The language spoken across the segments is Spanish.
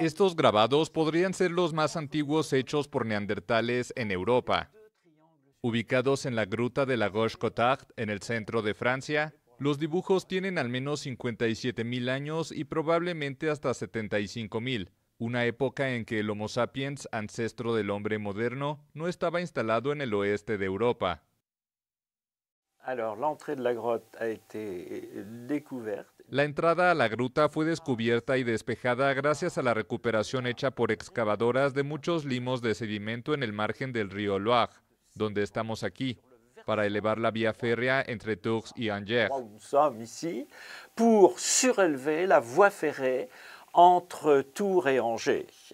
Estos grabados podrían ser los más antiguos hechos por neandertales en Europa. Ubicados en la gruta de la Roche-Cotard, en el centro de Francia, los dibujos tienen al menos 57.000 años y probablemente hasta 75.000, una época en que el Homo sapiens, ancestro del hombre moderno, no estaba instalado en el oeste de Europa. La l'entrée de la grotte a été euh, la entrada a la gruta fue descubierta y despejada gracias a la recuperación hecha por excavadoras de muchos limos de sedimento en el margen del río Loire, donde estamos aquí, para elevar la vía férrea entre Tours y Angers.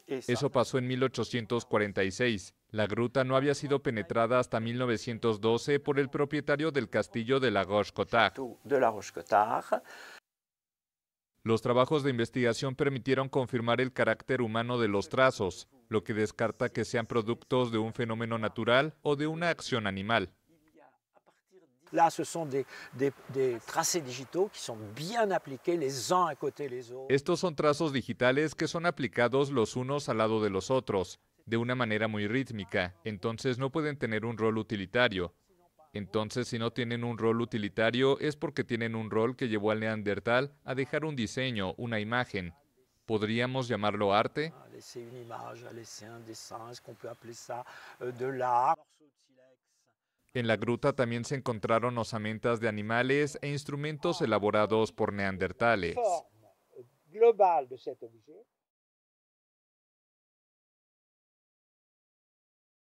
et Eso pasó en 1846. La gruta no había sido penetrada hasta 1912 por el propietario del castillo de la Roche-Cotard. Los trabajos de investigación permitieron confirmar el carácter humano de los trazos, lo que descarta que sean productos de un fenómeno natural o de una acción animal. Estos son trazos digitales que son aplicados los unos al lado de los otros, de una manera muy rítmica, entonces no pueden tener un rol utilitario. Entonces, si no tienen un rol utilitario, es porque tienen un rol que llevó al neandertal a dejar un diseño, una imagen. ¿Podríamos llamarlo arte? Ah, euh, en la gruta también se encontraron osamentas de animales e instrumentos elaborados por neandertales. Euh,